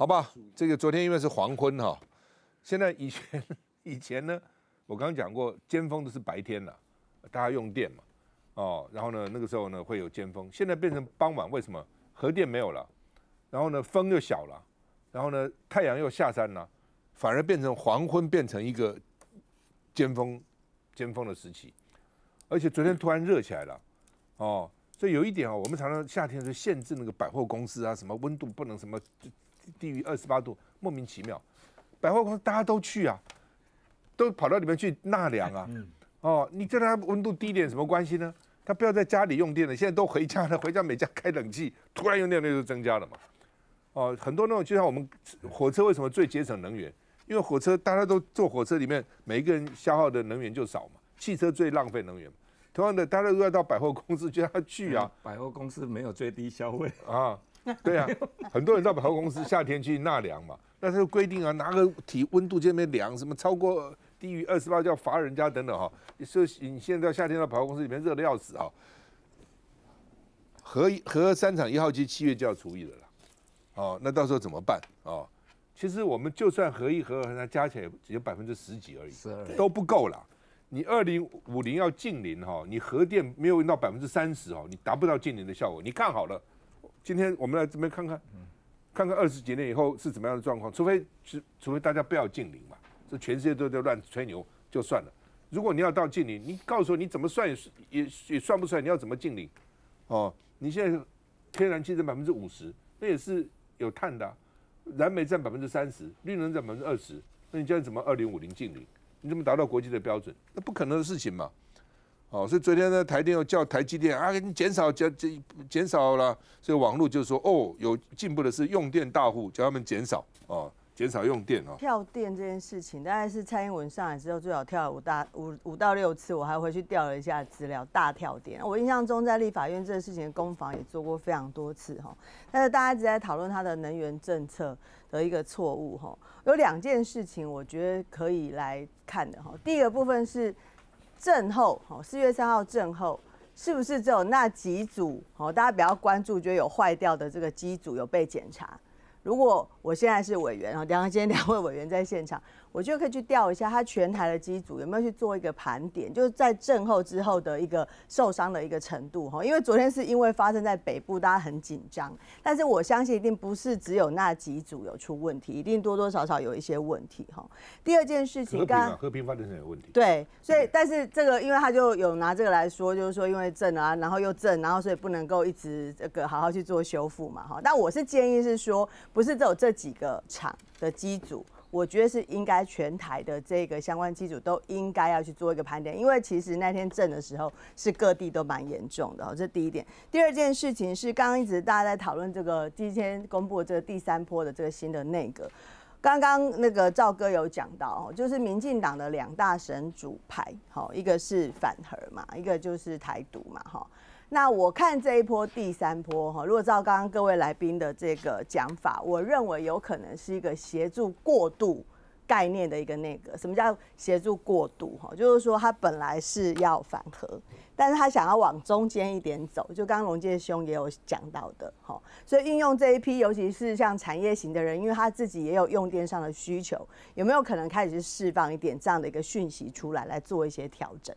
好吧，这个昨天因为是黄昏哈，现在以前以前呢，我刚刚讲过尖峰的是白天了，大家用电嘛，哦，然后呢那个时候呢会有尖峰，现在变成傍晚为什么？核电没有了，然后呢风又小了，然后呢太阳又下山了，反而变成黄昏变成一个尖峰尖峰的时期，而且昨天突然热起来了，哦，所以有一点啊，我们常常夏天是限制那个百货公司啊，什么温度不能什么。低于二十八度，莫名其妙，百货公司大家都去啊，都跑到里面去纳凉啊。哦，你叫他温度低点什么关系呢？他不要在家里用电了，现在都回家了，回家每家开冷气，突然用电量就增加了嘛。哦，很多那种就像我们火车为什么最节省能源？因为火车大家都坐火车里面，每一个人消耗的能源就少嘛。汽车最浪费能源。同样的，大家都要到百货公司就要去啊。百货公司没有最低消费啊。对啊，很多人到百货公司夏天去纳凉嘛，那他就规定啊，拿个体温度这边量，什么超过低于二十八就要罚人家等等哈。所以你现在到夏天到百货公司里面热的要死哈。核一核二三厂一号机七月就要除役了，啦，哦，那到时候怎么办哦？其实我们就算核一核二加起来只有百分之十几而已，都不够了。你二零五零要近零哈，你核电没有用到百分之三十哦，你达不到近零的效果。你看好了。今天我们来这边看看，看看二十几年以后是怎么样的状况。除非是，除非大家不要禁令嘛，这全世界都在乱吹牛就算了。如果你要到禁令，你告诉我你怎么算也也也算不出来，你要怎么禁令？哦，你现在天然气占百分之五十，那也是有碳的，燃煤占百分之三十，绿能占百分之二十，那你叫你怎么二零五零禁令？你怎么达到国际的标准？那不可能的事情嘛。哦，所以昨天呢，台电又叫台积电啊，你减少、减、减、减少了。所以网路就说，哦，有进步的是用电大户，叫他们减少哦，减少用电哦。跳电这件事情，大概是蔡英文上来之后，最少跳五大五五到六次。我还回去调了一下资料，大跳电。我印象中在立法院这个事情，的攻房也做过非常多次哈。但是大家一直在讨论他的能源政策的一个错误哈。有两件事情，我觉得可以来看的哈。第一个部分是。震后，哦，四月三号震后，是不是只有那几组？哦，大家比较关注，觉得有坏掉的这个机组有被检查。如果我现在是委员，然后下今天两位委员在现场，我就可以去调一下他全台的机组有没有去做一个盘点，就是在震后之后的一个受伤的一个程度哈。因为昨天是因为发生在北部，大家很紧张，但是我相信一定不是只有那几组有出问题，一定多多少少有一些问题哈。第二件事情，和平，和平发电厂有问题。对，所以但是这个，因为他就有拿这个来说，就是说因为震啊，然后又震，然后所以不能够一直这个好好去做修复嘛哈。但我是建议是说。不是只有这几个厂的机组，我觉得是应该全台的这个相关机组都应该要去做一个盘点，因为其实那天震的时候是各地都蛮严重的，这第一点。第二件事情是刚刚一直大家在讨论这个今天公布的这个第三波的这个新的内阁，刚刚那个赵哥有讲到哦，就是民进党的两大神主牌，好，一个是反核嘛，一个就是台独嘛，哈。那我看这一波第三波哈，如果照刚刚各位来宾的这个讲法，我认为有可能是一个协助过渡概念的一个那个什么叫协助过渡哈，就是说他本来是要反核，但是他想要往中间一点走，就刚刚龙介兄也有讲到的哈，所以运用这一批，尤其是像产业型的人，因为他自己也有用电上的需求，有没有可能开始释放一点这样的一个讯息出来，来做一些调整？